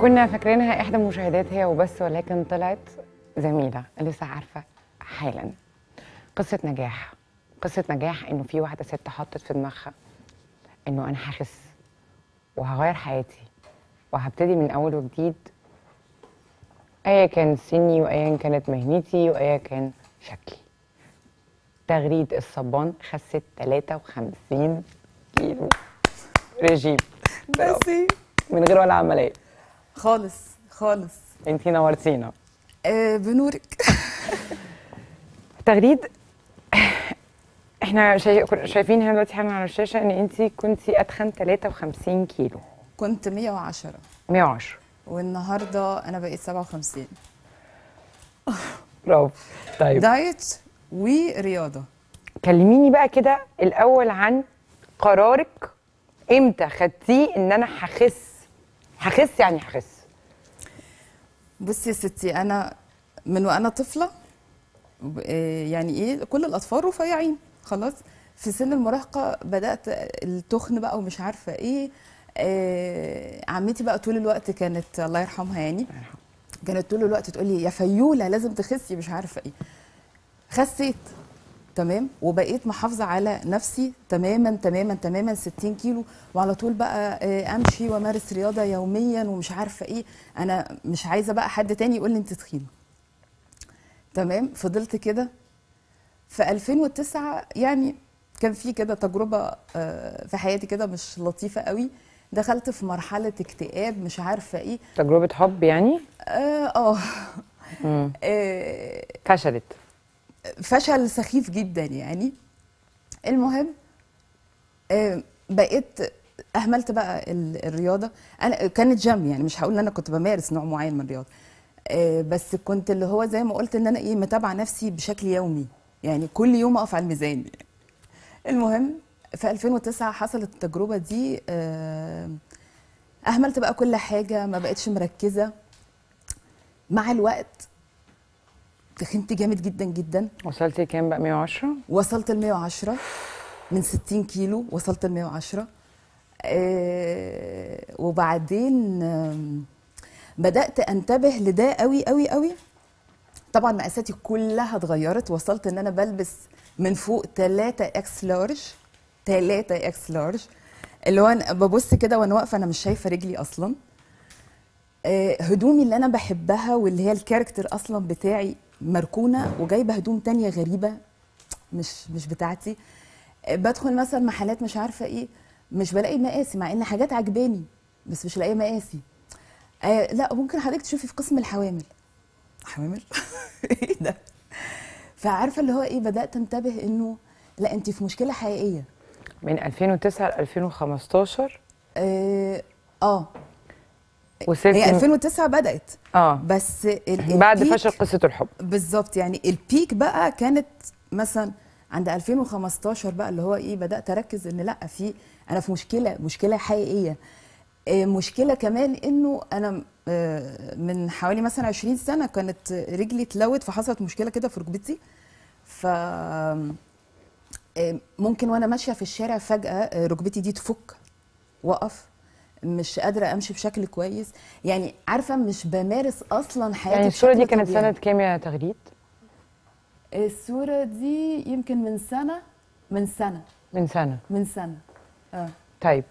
كنا فاكرينها احدى المشاهدات هي وبس ولكن طلعت زميله لسه عارفه حالا قصه نجاح قصه نجاح انه في واحده ست حطت في دماغها انه انا هخس وهغير حياتي وهبتدي من اول وجديد ايا كان سني وايا كانت مهنتي وايا كان شكلي تغريد الصبان خست 53 كيلو رجيب بس من غير ولا عمليه خالص خالص انت نورتينا آه بنورك تغريد احنا شايفين هنا دلوقتي حالا على الشاشه ان انت كنتي اتخن 53 كيلو كنت 110 110 والنهارده انا بقيت 57 برافو طيب دايت ورياضه كلميني بقى كده الاول عن قرارك امتى خدتيه ان انا هخس هخس يعني هخس بصي يا ستي انا من وانا طفله آه، يعني ايه كل الاطفال رفيعين خلاص في سن المراهقه بدات التخن بقى ومش عارفه ايه إيه عمتي بقى طول الوقت كانت الله يرحمها يعني كانت طول الوقت تقول لي يا فيوله لازم تخسي مش عارفه ايه خسيت تمام وبقيت محافظه على نفسي تماما تماما تماما 60 كيلو وعلى طول بقى آه، امشي وامارس رياضه يوميا ومش عارفه ايه انا مش عايزه بقى حد تاني يقول لي انت تخينه تمام فضلت كده في 2009 يعني كان في كده تجربه آه، في حياتي كده مش لطيفه قوي دخلت في مرحله اكتئاب مش عارفه ايه تجربه حب يعني اه اه, آه. فشلت فشل سخيف جدا يعني المهم آه، بقيت اهملت بقى الرياضه انا كانت جيم يعني مش هقول ان انا كنت بمارس نوع معين من الرياضه آه، بس كنت اللي هو زي ما قلت ان انا ايه متابعه نفسي بشكل يومي يعني كل يوم اقف على الميزان المهم في 2009 حصلت التجربه دي آه، اهملت بقى كل حاجه ما بقتش مركزه مع الوقت تخنت جامد جدا جدا وصلتي كام بقى 110 وصلت ل 110 من 60 كيلو وصلت ل 110 آه وبعدين بدات انتبه لده قوي قوي قوي طبعا مقاساتي كلها اتغيرت وصلت ان انا بلبس من فوق 3 اكس لارج 3 اكس لارج اللي هو ببص كده وانا واقفه انا مش شايفه رجلي اصلا آه، هدومي اللي انا بحبها واللي هي الكاركتر اصلا بتاعي مركونه وجايبه هدوم تانية غريبه مش مش بتاعتي بدخل مثلا محلات مش عارفه ايه مش بلاقي مقاسي مع ان حاجات عجباني بس مش لاقيه مقاسي آه لا ممكن حضرتك تشوفي في قسم الحوامل حوامل ايه ده فعارفه اللي هو ايه بدات انتبه انه لا انت في مشكله حقيقيه من 2009 ل 2015 اه, آه هي 2009 بدات اه بس بعد فشل قصه الحب بالظبط يعني البيك بقى كانت مثلا عند 2015 بقى اللي هو ايه بدات اركز ان لا في انا في مشكله مشكله حقيقيه آه، مشكله كمان انه انا آه، من حوالي مثلا 20 سنه كانت رجلي اتلوت فحصلت مشكله كده في ركبتي ف ممكن وانا ماشيه في الشارع فجاه آه، ركبتي دي تفك وقف مش قادره امشي بشكل كويس يعني عارفه مش بمارس اصلا حياتي يعني الصوره دي كانت سنه كام يا تغريد الصوره دي يمكن من سنه من سنه من سنه من سنه اه طيب